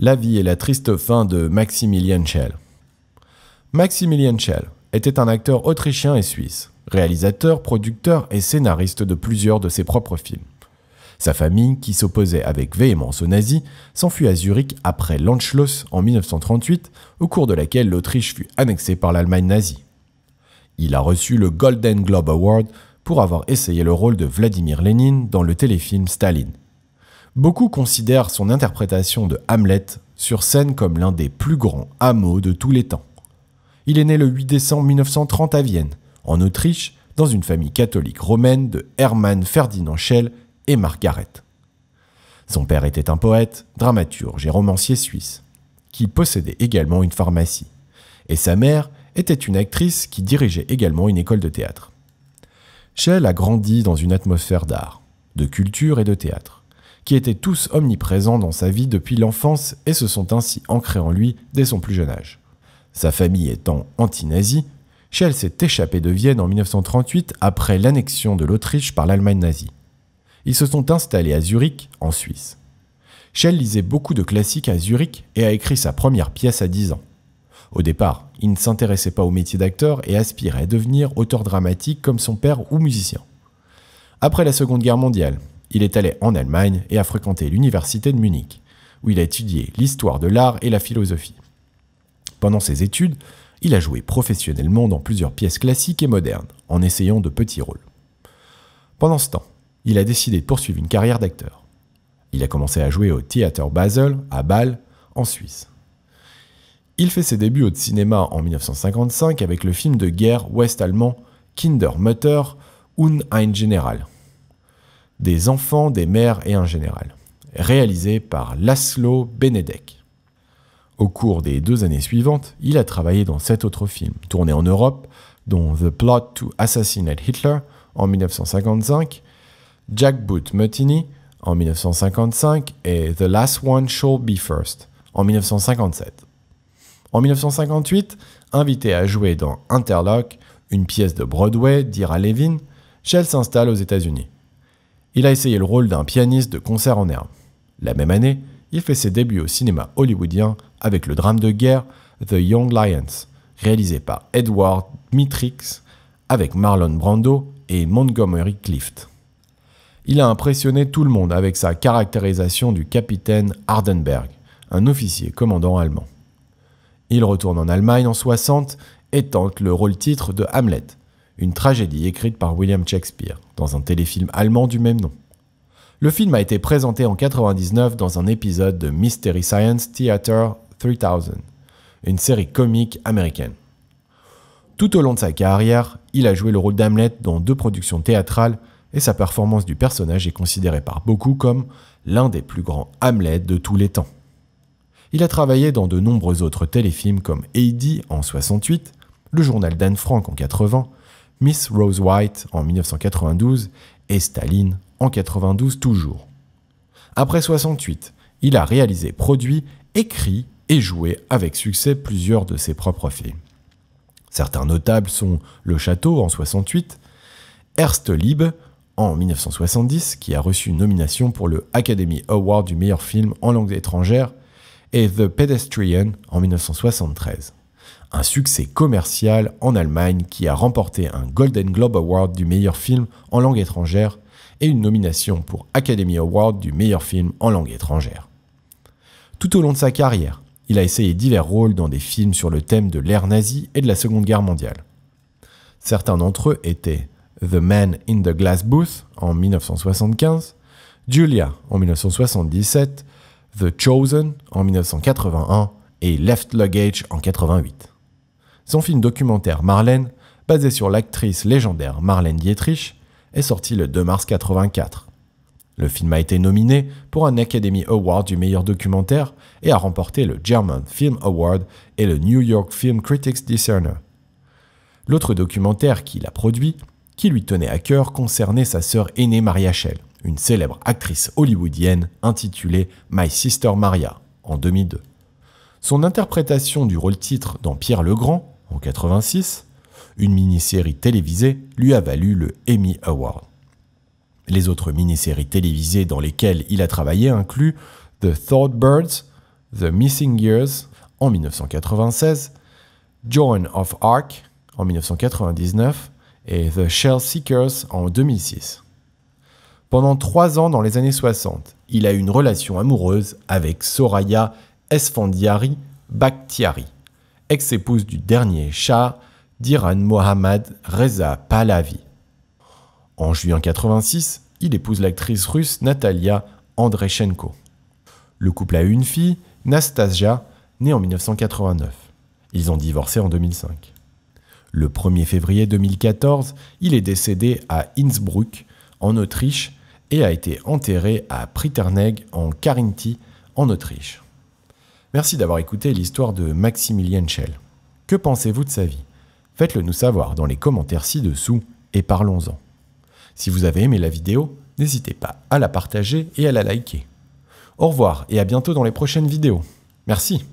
La vie et la triste fin de Maximilian Schell. Maximilian Schell était un acteur autrichien et suisse, réalisateur, producteur et scénariste de plusieurs de ses propres films. Sa famille, qui s'opposait avec véhémence aux nazis, s'enfuit à Zurich après l'Anschluss en 1938, au cours de laquelle l'Autriche fut annexée par l'Allemagne nazie. Il a reçu le Golden Globe Award pour avoir essayé le rôle de Vladimir Lénine dans le téléfilm Staline Beaucoup considèrent son interprétation de Hamlet sur scène comme l'un des plus grands hameaux de tous les temps. Il est né le 8 décembre 1930 à Vienne, en Autriche, dans une famille catholique romaine de Hermann Ferdinand Schell et Margaret. Son père était un poète, dramaturge et romancier suisse, qui possédait également une pharmacie, et sa mère était une actrice qui dirigeait également une école de théâtre. Schell a grandi dans une atmosphère d'art, de culture et de théâtre qui étaient tous omniprésents dans sa vie depuis l'enfance et se sont ainsi ancrés en lui dès son plus jeune âge. Sa famille étant anti-nazie, Schell s'est échappé de Vienne en 1938 après l'annexion de l'Autriche par l'Allemagne nazie. Ils se sont installés à Zurich, en Suisse. Schell lisait beaucoup de classiques à Zurich et a écrit sa première pièce à 10 ans. Au départ, il ne s'intéressait pas au métier d'acteur et aspirait à devenir auteur dramatique comme son père ou musicien. Après la Seconde Guerre mondiale, il est allé en Allemagne et a fréquenté l'université de Munich, où il a étudié l'histoire de l'art et la philosophie. Pendant ses études, il a joué professionnellement dans plusieurs pièces classiques et modernes, en essayant de petits rôles. Pendant ce temps, il a décidé de poursuivre une carrière d'acteur. Il a commencé à jouer au Theater Basel, à Bâle, en Suisse. Il fait ses débuts au cinéma en 1955 avec le film de guerre ouest-allemand Kindermutter und ein General, des enfants, des mères et un général, réalisé par Laszlo Benedek. Au cours des deux années suivantes, il a travaillé dans sept autres films, tournés en Europe, dont The Plot to Assassinate Hitler en 1955, Jack Boot Mutiny en 1955 et The Last One Shall Be First en 1957. En 1958, invité à jouer dans Interlock, une pièce de Broadway d'Ira Levin, Shell s'installe aux États-Unis il a essayé le rôle d'un pianiste de concert en air. La même année, il fait ses débuts au cinéma hollywoodien avec le drame de guerre The Young Lions, réalisé par Edward mitrix avec Marlon Brando et Montgomery Clift. Il a impressionné tout le monde avec sa caractérisation du capitaine Hardenberg, un officier commandant allemand. Il retourne en Allemagne en 60 et tente le rôle titre de Hamlet, une tragédie écrite par William Shakespeare, dans un téléfilm allemand du même nom. Le film a été présenté en 1999 dans un épisode de Mystery Science Theater 3000, une série comique américaine. Tout au long de sa carrière, il a joué le rôle d'Hamlet dans deux productions théâtrales et sa performance du personnage est considérée par beaucoup comme l'un des plus grands Hamlet de tous les temps. Il a travaillé dans de nombreux autres téléfilms comme Heidi en 68, Le journal d'Anne Frank en 80 Miss Rose White en 1992 et Staline en 1992 toujours. Après 68, il a réalisé, produit, écrit et joué avec succès plusieurs de ses propres films. Certains notables sont Le Château en 68, Erst Lieb en 1970, qui a reçu une nomination pour le Academy Award du meilleur film en langue étrangère, et The Pedestrian en 1973. Un succès commercial en Allemagne qui a remporté un Golden Globe Award du meilleur film en langue étrangère et une nomination pour Academy Award du meilleur film en langue étrangère. Tout au long de sa carrière, il a essayé divers rôles dans des films sur le thème de l'ère nazie et de la Seconde Guerre mondiale. Certains d'entre eux étaient The Man in the Glass Booth en 1975, Julia en 1977, The Chosen en 1981 et Left Luggage en 88. Son film documentaire Marlène, basé sur l'actrice légendaire Marlène Dietrich, est sorti le 2 mars 84. Le film a été nominé pour un Academy Award du meilleur documentaire et a remporté le German Film Award et le New York Film Critics Discerner. L'autre documentaire qu'il a produit, qui lui tenait à cœur, concernait sa sœur aînée Maria Schell, une célèbre actrice hollywoodienne intitulée My Sister Maria en 2002. Son interprétation du rôle-titre dans Pierre le Grand, en 1986, une mini-série télévisée, lui a valu le Emmy Award. Les autres mini-séries télévisées dans lesquelles il a travaillé incluent The Thought Birds, The Missing Years en 1996, Joan of Arc en 1999 et The Shell Seekers en 2006. Pendant trois ans dans les années 60, il a eu une relation amoureuse avec Soraya Esfandiari Bakhtiari, ex-épouse du dernier Shah d'Iran Mohammad Reza Pahlavi. En juillet 1986, il épouse l'actrice russe Natalia Andrechenko. Le couple a une fille, Nastasia, née en 1989. Ils ont divorcé en 2005. Le 1er février 2014, il est décédé à Innsbruck, en Autriche, et a été enterré à Priterneg en Carinthie, en Autriche. Merci d'avoir écouté l'histoire de Maximilian Schell. Que pensez-vous de sa vie Faites-le nous savoir dans les commentaires ci-dessous et parlons-en. Si vous avez aimé la vidéo, n'hésitez pas à la partager et à la liker. Au revoir et à bientôt dans les prochaines vidéos. Merci.